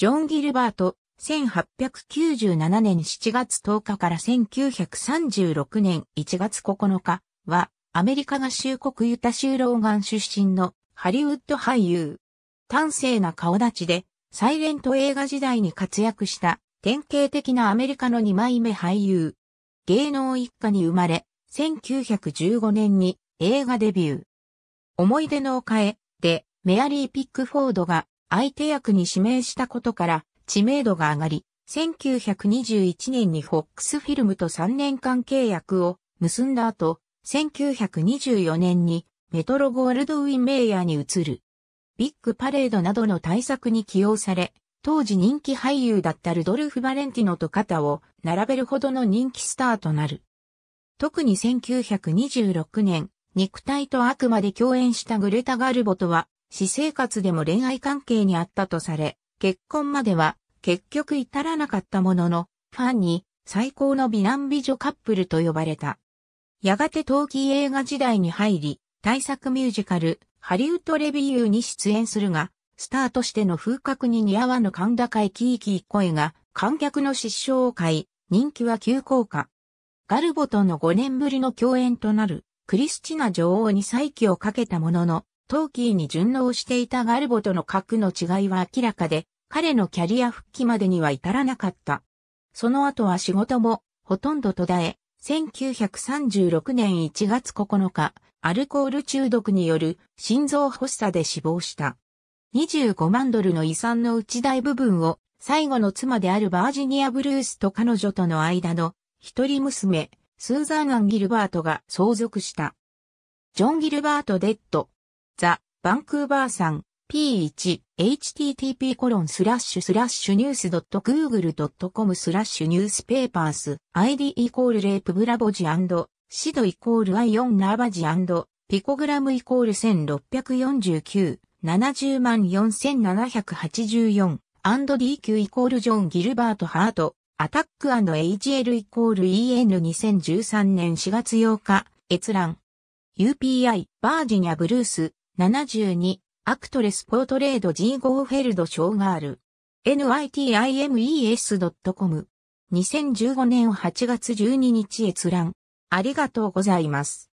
ジョン・ギルバート、1897年7月10日から1936年1月9日は、アメリカ合衆国ユタ州ローガン出身のハリウッド俳優。端正な顔立ちで、サイレント映画時代に活躍した典型的なアメリカの二枚目俳優。芸能一家に生まれ、1915年に映画デビュー。思い出の丘へでメアリー・ピックフォードが相手役に指名したことから知名度が上がり、1921年にフォックスフィルムと3年間契約を結んだ後、1924年にメトロゴールドウィンメイヤーに移る。ビッグパレードなどの大作に起用され、当時人気俳優だったルドルフ・バレンティノと肩を並べるほどの人気スターとなる。特に1926年、肉体と悪魔で共演したグレタ・ガルボとは私生活でも恋愛関係にあったとされ、結婚までは結局至らなかったものの、ファンに最高の美男美女カップルと呼ばれた。やがて陶器映画時代に入り、大作ミュージカル、ハリウッドレビューに出演するが、スターとしての風格に似合わぬ神高いキーキー声が観客の失笑を買い、人気は急降下。ガルボとの5年ぶりの共演となる、クリスチナ女王に再起をかけたものの、トーキーに順応していたガルボとの格の違いは明らかで、彼のキャリア復帰までには至らなかった。その後は仕事もほとんど途絶え、1936年1月9日、アルコール中毒による心臓発作で死亡した。25万ドルの遺産の内大部分を最後の妻であるバージニア・ブルースと彼女との間の一人娘、スーザン・アン・ギルバートが相続した。ジョン・ギルバート・デッド、ザ・バンクーバーさん P1、http コロンスラッシュスラッシュニュース .google.com スラッシュニュースペーパース ID イコールレープブラボジシドイコール I4 ナーバジピコグラムイコール1649、70万4784、d q イコールジョン・ギルバート・ハート、アタック &AGL イコール EN2013 年4月8日、閲覧。UPI、バージニア・ブルース、72、アクトレスポートレード G ゴーフェルドショーガール。nitimes.com。2015年8月12日閲覧。ありがとうございます。